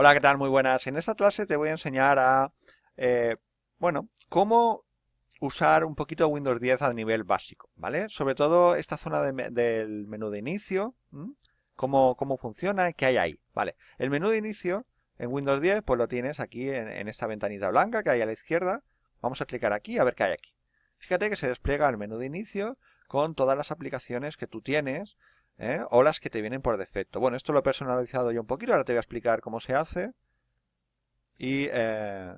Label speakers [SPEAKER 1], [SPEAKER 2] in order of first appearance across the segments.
[SPEAKER 1] Hola, ¿qué tal? Muy buenas. En esta clase te voy a enseñar a, eh, bueno, cómo usar un poquito Windows 10 a nivel básico, ¿vale? Sobre todo esta zona del menú de inicio, cómo, cómo, funciona, qué hay ahí, ¿vale? El menú de inicio en Windows 10, pues lo tienes aquí en, en esta ventanita blanca que hay a la izquierda. Vamos a clicar aquí a ver qué hay aquí. Fíjate que se despliega el menú de inicio con todas las aplicaciones que tú tienes ¿eh? o las que te vienen por defecto. Bueno, esto lo he personalizado yo un poquito, ahora te voy a explicar cómo se hace. Y... Eh,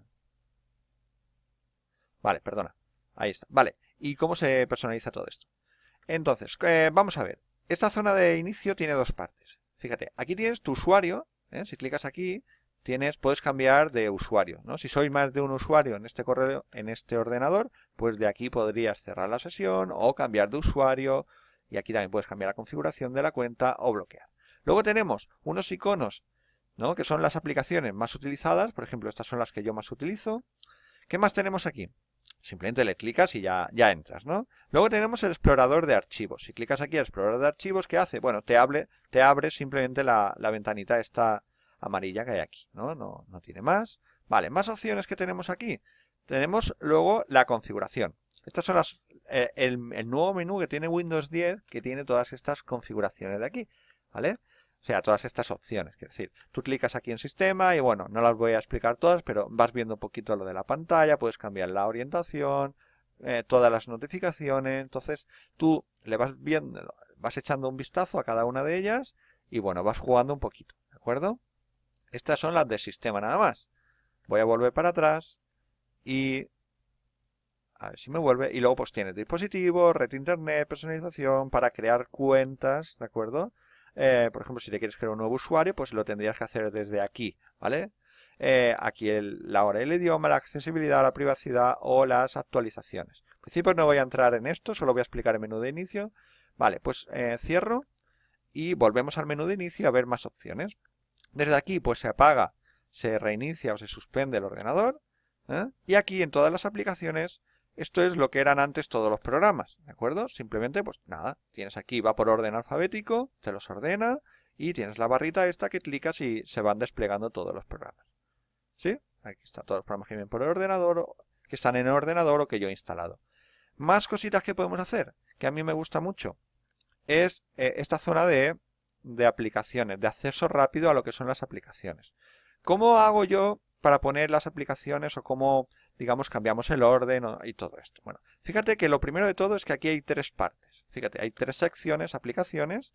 [SPEAKER 1] vale, perdona. Ahí está. Vale. ¿Y cómo se personaliza todo esto? Entonces, eh, vamos a ver. Esta zona de inicio tiene dos partes. Fíjate, aquí tienes tu usuario. Si clicas aquí, tienes, puedes cambiar de usuario. ¿no? Si soy más de un usuario en este correo, en este ordenador, pues de aquí podrías cerrar la sesión o cambiar de usuario y aquí también puedes cambiar la configuración de la cuenta o bloquear. Luego tenemos unos iconos, ¿no? que son las aplicaciones más utilizadas, por ejemplo, estas son las que yo más utilizo. ¿Qué más tenemos aquí? Simplemente le clicas y ya, ya entras, ¿no? Luego tenemos el explorador de archivos. Si clicas aquí al explorador de archivos, ¿qué hace? Bueno, te abre, te abre simplemente la, ventanita esta amarilla que hay aquí, ¿no? ¿no? No tiene más. Vale, más opciones que tenemos aquí. Tenemos luego la configuración. Estas son las, eh, el, nuevo menú que tiene Windows 10, que tiene todas estas configuraciones de aquí, ¿vale? O sea, todas estas opciones, es decir, tú clicas aquí en sistema y bueno, no las voy a explicar todas, pero vas viendo un poquito lo de la pantalla, puedes cambiar la orientación, eh, todas las notificaciones, entonces tú le vas viendo, vas echando un vistazo a cada una de ellas y bueno, vas jugando un poquito, ¿de acuerdo? Estas son las de sistema nada más. Voy a volver para atrás y a ver si me vuelve, y luego pues tiene dispositivo, red internet, personalización, para crear cuentas, ¿de acuerdo? Eh, por ejemplo, si te quieres crear un nuevo usuario, pues lo tendrías que hacer desde aquí, ¿vale? Eh, aquí la hora el idioma, la accesibilidad, la privacidad o las actualizaciones. En principio no voy a entrar en esto, solo voy a explicar el menú de inicio. Vale, pues eh, cierro y volvemos al menú de inicio a ver más opciones. Desde aquí pues se apaga, se reinicia o se suspende el ordenador. Y aquí en todas las aplicaciones esto es lo que eran antes todos los programas, ¿de acuerdo? Simplemente, pues nada, tienes aquí, va por orden alfabético, te los ordena, y tienes la barrita esta que clicas y se van desplegando todos los programas. ¿Sí? Aquí están todos los programas que vienen por el ordenador, que están en el ordenador o que yo he instalado. Más cositas que podemos hacer, que a mí me gusta mucho, es eh, esta zona de, de aplicaciones, de acceso rápido a lo que son las aplicaciones. ¿Cómo hago yo para poner las aplicaciones o cómo digamos, cambiamos el orden y todo esto. Bueno, fíjate que lo primero de todo es que aquí hay tres partes. Fíjate, hay tres secciones, aplicaciones,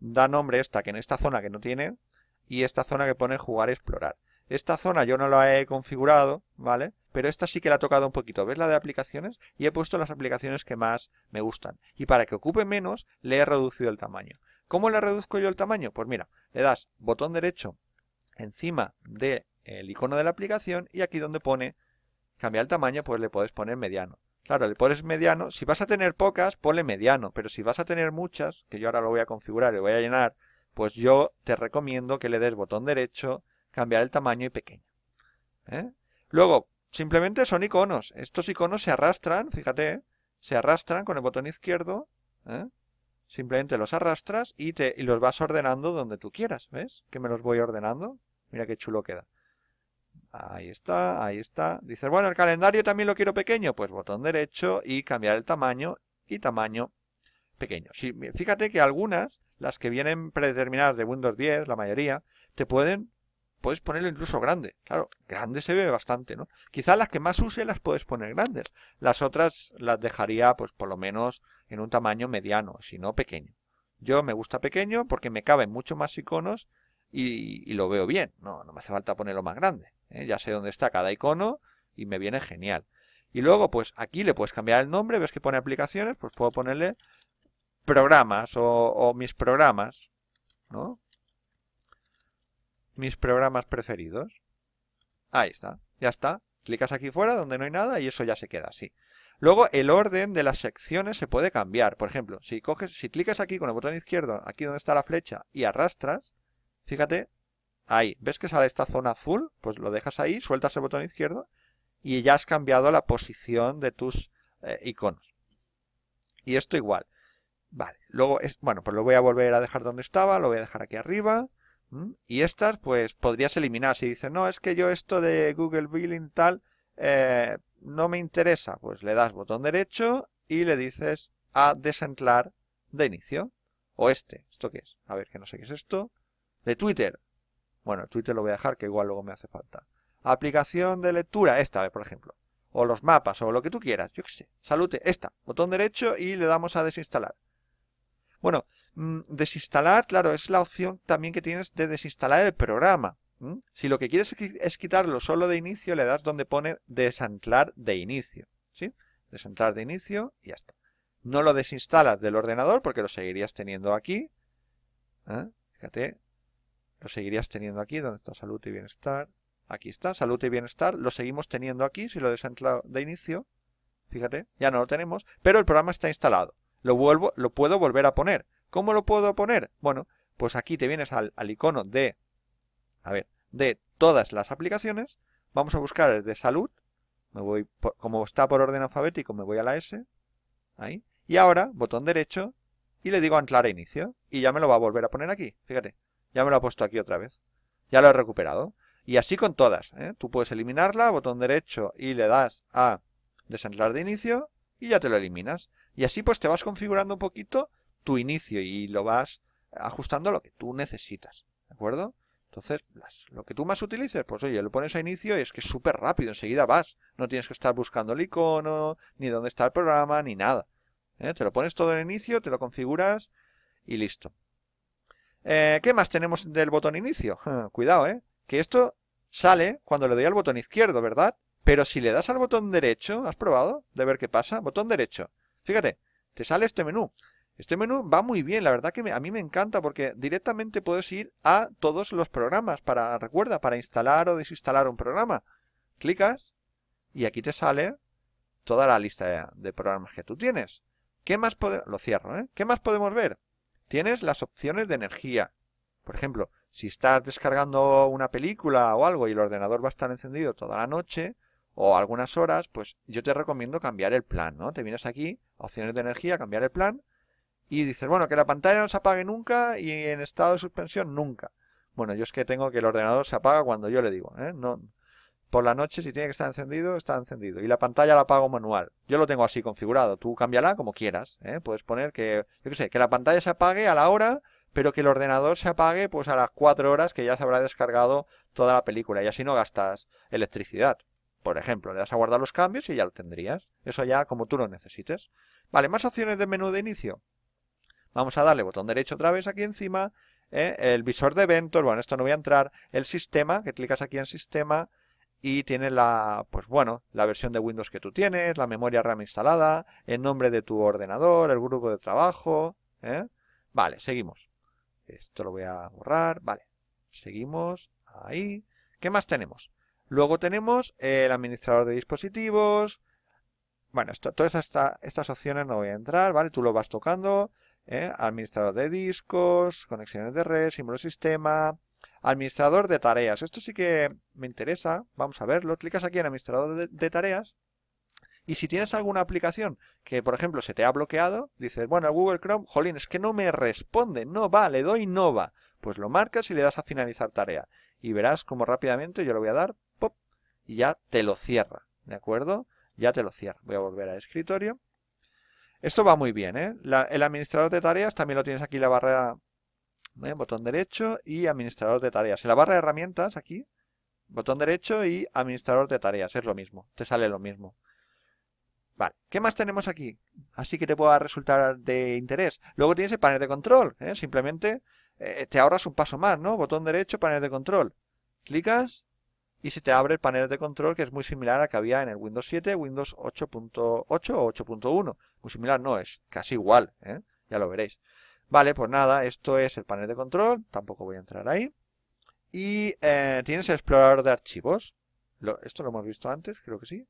[SPEAKER 1] da nombre esta, que en esta zona que no tiene, y esta zona que pone jugar explorar. Esta zona yo no la he configurado, ¿vale? Pero esta sí que la he tocado un poquito. ¿Ves la de aplicaciones? Y he puesto las aplicaciones que más me gustan. Y para que ocupe menos, le he reducido el tamaño. ¿Cómo le reduzco yo el tamaño? Pues mira, le das botón derecho encima del el icono de la aplicación y aquí donde pone cambiar el tamaño, pues le puedes poner mediano. Claro, le pones mediano. Si vas a tener pocas, ponle mediano. Pero si vas a tener muchas, que yo ahora lo voy a configurar y voy a llenar, pues yo te recomiendo que le des botón derecho, cambiar el tamaño y pequeño. ¿eh? Luego, simplemente son iconos. Estos iconos se arrastran, fíjate, ¿eh? se arrastran con el botón izquierdo. ¿eh? Simplemente los arrastras y, te, y los vas ordenando donde tú quieras. ¿Ves? Que me los voy ordenando. Mira qué chulo queda. Ahí está, ahí está. Dices, bueno, el calendario también lo quiero pequeño. Pues botón derecho y cambiar el tamaño y tamaño pequeño. Si, fíjate que algunas, las que vienen predeterminadas de Windows 10, la mayoría, te pueden, puedes ponerlo incluso grande. Claro, grande se ve bastante, ¿no? Quizás las que más use las puedes poner grandes. Las otras las dejaría, pues por lo menos en un tamaño mediano, si no pequeño. Yo me gusta pequeño porque me caben mucho más iconos y, y lo veo bien. No, no me hace falta ponerlo más grande. ¿eh? ya sé dónde está cada icono y me viene genial. Y luego, pues aquí le puedes cambiar el nombre, ves que pone aplicaciones, pues puedo ponerle programas o, o mis programas, ¿no? Mis programas preferidos. Ahí está, ya está. Clicas aquí fuera donde no hay nada y eso ya se queda así. Luego el orden de las secciones se puede cambiar. Por ejemplo, si coges, si clicas aquí con el botón izquierdo, aquí donde está la flecha, y arrastras, fíjate ahí. ¿Ves que sale esta zona azul? Pues lo dejas ahí, sueltas el botón izquierdo y ya has cambiado la posición de tus eh, iconos. Y esto igual. Vale, luego, es, bueno, pues lo voy a volver a dejar donde estaba, lo voy a dejar aquí arriba. Y estas, pues podrías eliminar. Si dices, no, es que yo esto de Google Billing tal eh, no me interesa, pues le das botón derecho y le dices a desentlar de inicio. O este, ¿esto qué es? A ver, que no sé qué es esto. De Twitter, bueno, Twitter lo voy a dejar, que igual luego me hace falta. Aplicación de lectura, esta, por ejemplo. O los mapas, o lo que tú quieras, yo qué sé. Salute, esta. Botón derecho y le damos a desinstalar. Bueno, mm, desinstalar, claro, es la opción también que tienes de desinstalar el programa. Si lo que quieres es quitarlo solo de inicio, le das donde pone desanclar de inicio. ¿Sí? Desanclar de inicio y ya está. No lo desinstalas del ordenador porque lo seguirías teniendo aquí. ¿eh? Fíjate, lo seguirías teniendo aquí, donde está salud y bienestar. Aquí está, salud y bienestar. Lo seguimos teniendo aquí, si lo desanclado de inicio. Fíjate, ya no lo tenemos, pero el programa está instalado. Lo, vuelvo, lo puedo volver a poner. ¿Cómo lo puedo poner? Bueno, pues aquí te vienes al, icono de, a ver, de todas las aplicaciones. Vamos a buscar el de salud. Me voy, como está por orden alfabético, me voy a la S. Ahí. Y ahora, botón derecho, y le digo anclar a inicio. Y ya me lo va a volver a poner aquí. Fíjate. Ya me lo ha puesto aquí otra vez. Ya lo he recuperado. Y así con todas. ¿eh? Tú puedes eliminarla, botón derecho y le das a desanclar de inicio y ya te lo eliminas. Y así pues te vas configurando un poquito tu inicio y lo vas ajustando a lo que tú necesitas. ¿De acuerdo? Entonces, lo que tú más utilices, pues oye, lo pones a inicio y es que es súper rápido, enseguida vas. No tienes que estar buscando el icono, ni dónde está el programa, ni nada. ¿eh? Te lo pones todo en inicio, te lo configuras y listo. Eh, ¿Qué más tenemos del botón inicio? Cuidado, ¿eh? Que esto sale cuando le doy al botón izquierdo, ¿verdad? Pero si le das al botón derecho, ¿has probado? De ver qué pasa. Botón derecho. Fíjate, te sale este menú. Este menú va muy bien, la verdad que a mí me encanta porque directamente puedes ir a todos los programas para, recuerda, para instalar o desinstalar un programa. Clicas y aquí te sale toda la lista de, programas que tú tienes. ¿Qué más Lo cierro, ¿eh? ¿Qué más podemos ver? tienes las opciones de energía. Por ejemplo, si estás descargando una película o algo y el ordenador va a estar encendido toda la noche o algunas horas, pues yo te recomiendo cambiar el plan, ¿no? Te vienes aquí, opciones de energía, cambiar el plan y dices, bueno, que la pantalla no se apague nunca y en estado de suspensión nunca. Bueno, yo es que tengo que el ordenador se apaga cuando yo le digo, ¿eh? No, por la noche, si tiene que estar encendido, está encendido. Y la pantalla la apago manual. Yo lo tengo así configurado. Tú cámbiala como quieras. ¿eh? Puedes poner que, yo qué sé, que la pantalla se apague a la hora, pero que el ordenador se apague pues a las 4 horas que ya se habrá descargado toda la película. Y así no gastas electricidad. Por ejemplo, le das a guardar los cambios y ya lo tendrías. Eso ya como tú lo necesites. Vale, más opciones de menú de inicio. Vamos a darle botón derecho otra vez aquí encima. ¿eh? El visor de eventos, bueno, esto no voy a entrar. El sistema, que clicas aquí en sistema y tiene la, pues bueno, la versión de Windows que tú tienes, la memoria RAM instalada, el nombre de tu ordenador, el grupo de trabajo. ¿eh? Vale, seguimos. Esto lo voy a borrar. Vale, seguimos. Ahí. ¿Qué más tenemos? Luego tenemos el administrador de dispositivos. Bueno, esto, todas estas, estas opciones no voy a entrar, ¿vale? Tú lo vas tocando. ¿eh? Administrador de discos, conexiones de red, símbolo sistema, Administrador de tareas. Esto sí que me interesa. Vamos a verlo. Clicas aquí en administrador de, tareas. Y si tienes alguna aplicación que, por ejemplo, se te ha bloqueado, dices, bueno, Google Chrome, jolín, es que no me responde, no va, le doy no va. Pues lo marcas y le das a finalizar tarea. Y verás como rápidamente yo lo voy a dar, pop, y ya te lo cierra. ¿De acuerdo? Ya te lo cierra. Voy a volver al escritorio. Esto va muy bien, ¿eh? el administrador de tareas también lo tienes aquí la barra botón derecho y administrador de tareas. En la barra de herramientas, aquí, botón derecho y administrador de tareas, es lo mismo, te sale lo mismo. Vale, ¿qué más tenemos aquí? Así que te pueda resultar de interés. Luego tienes el panel de control, ¿eh? simplemente eh, te ahorras un paso más, ¿no? Botón derecho, panel de control. Clicas y se te abre el panel de control que es muy similar al que había en el Windows 7, Windows 8.8 o 8.1. Muy similar no es, casi igual, ¿eh? ya lo veréis. Vale, pues nada, esto es el panel de control, tampoco voy a entrar ahí. Y eh, tienes el explorador de archivos. esto lo hemos visto antes, creo que sí.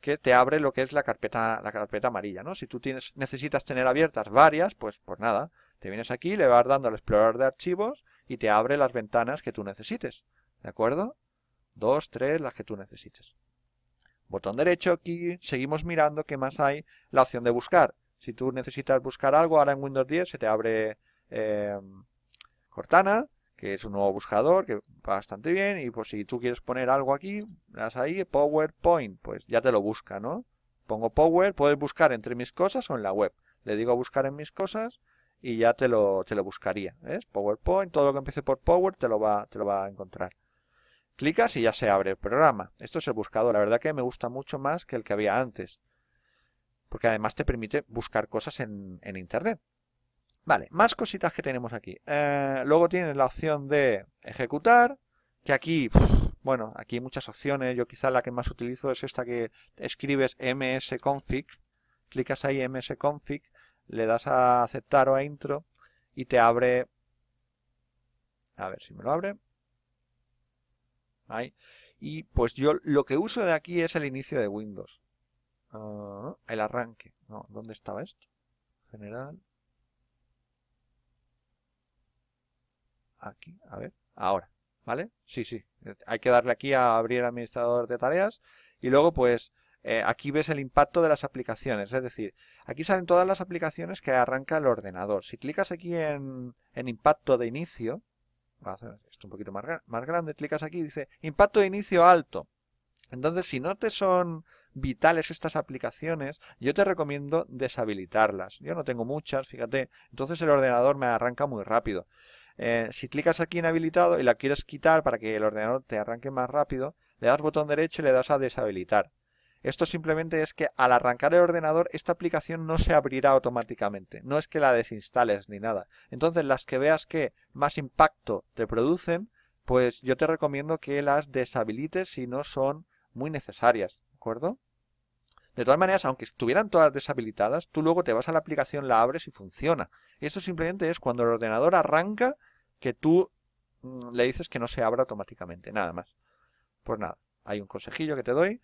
[SPEAKER 1] Que te abre lo que es la carpeta, la carpeta amarilla, ¿no? Si tú tienes, necesitas tener abiertas varias, pues, pues nada. Te vienes aquí, le vas dando al explorador de archivos y te abre las ventanas que tú necesites. ¿De acuerdo? Dos, tres, las que tú necesites. Botón derecho aquí, seguimos mirando qué más hay. La opción de buscar. Si tú necesitas buscar algo, ahora en Windows 10 se te abre em, Cortana, que es un nuevo buscador, que va bastante bien, y pues si tú quieres poner algo aquí, das ahí PowerPoint, pues ya te lo busca, ¿no? Pongo Power, puedes buscar entre mis cosas o en la web. Le digo buscar en mis cosas y ya te lo, te lo buscaría, ¿ves? PowerPoint, todo lo que empiece por Power te lo va, te lo va a encontrar. Clicas y ya se abre el programa. Esto es el buscador, la verdad que me gusta mucho más que el que había antes porque además te permite buscar cosas en, Internet. Vale, más cositas que tenemos aquí. Eh, luego tienes la opción de ejecutar, que aquí, bueno, aquí hay muchas opciones. Yo quizá la que más utilizo es esta que escribes msconfig, clicas ahí msconfig, le das a aceptar o a intro y te abre... A ver si me lo abre. Ahí. Y pues yo lo que uso de aquí es el inicio de Windows. Ah, el arranque. No, ¿dónde estaba esto? General. Aquí, a ver, ahora, ¿vale? Sí, sí, eh, hay que darle aquí a abrir administrador de tareas y luego pues eh, aquí ves el impacto de las aplicaciones, es decir, aquí salen todas las aplicaciones que arranca el ordenador. Si clicas aquí en, impacto de inicio, voy a hacer esto un poquito más, más grande, clicas aquí dice impacto de inicio alto. Entonces si no te son vitales estas aplicaciones, yo te recomiendo deshabilitarlas. Yo no tengo muchas, fíjate. Entonces el ordenador me arranca muy rápido. Eh, si clicas aquí en habilitado y la quieres quitar para que el ordenador te arranque más rápido, le das botón derecho y le das a deshabilitar. Esto simplemente es que al arrancar el ordenador esta aplicación no se abrirá automáticamente, no es que la desinstales ni nada. Entonces las que veas que más impacto te producen, pues yo te recomiendo que las deshabilites si no son muy necesarias, ¿de acuerdo? De todas maneras, aunque estuvieran todas deshabilitadas, tú luego te vas a la aplicación, la abres y funciona. eso simplemente es cuando el ordenador arranca que tú mm, le dices que no se abra automáticamente, nada más. Pues nada, hay un consejillo que te doy.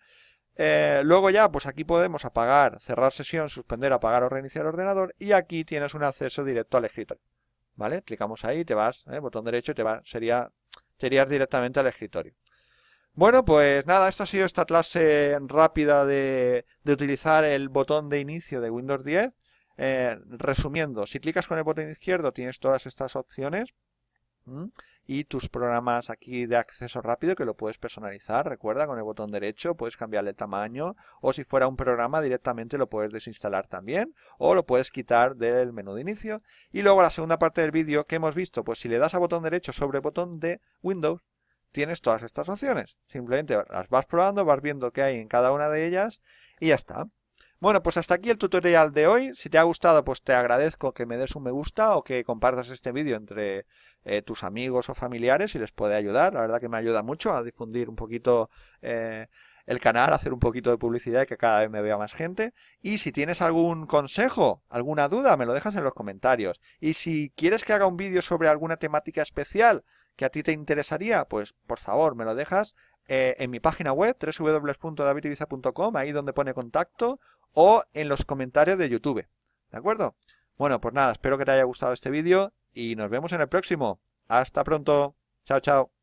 [SPEAKER 1] Eh, luego ya, pues aquí podemos apagar, cerrar sesión, suspender, apagar o reiniciar el ordenador y aquí tienes un acceso directo al escritorio. ¿Vale? Clicamos ahí, te vas, ¿eh? botón derecho, te va, sería, directamente al escritorio. Bueno, pues nada, esto ha sido esta clase rápida de, utilizar el botón de inicio de Windows 10. Eh, resumiendo, si clicas con el botón izquierdo tienes todas estas opciones y tus programas aquí de acceso rápido que lo puedes personalizar. Recuerda, con el botón derecho puedes cambiarle el tamaño o si fuera un programa directamente lo puedes desinstalar también o lo puedes quitar del menú de inicio. Y luego la segunda parte del vídeo que hemos visto, pues si le das a botón derecho sobre botón de Windows tienes todas estas opciones. Simplemente las vas probando, vas viendo qué hay en cada una de ellas y ya está. Bueno, pues hasta aquí el tutorial de hoy. Si te ha gustado, pues te agradezco que me des un me gusta o que compartas este vídeo entre eh, tus amigos o familiares y les puede ayudar. La verdad que me ayuda mucho a difundir un poquito eh, el canal, hacer un poquito de publicidad y que cada vez me vea más gente. Y si tienes algún consejo, alguna duda, me lo dejas en los comentarios. Y si quieres que haga un vídeo sobre alguna temática especial, que a ti te interesaría, pues por favor me lo dejas eh, en mi página web www.davidiviza.com, ahí donde pone contacto, o en los comentarios de YouTube. ¿De acuerdo? Bueno, pues nada, espero que te haya gustado este vídeo y nos vemos en el próximo. Hasta pronto. Chao, chao.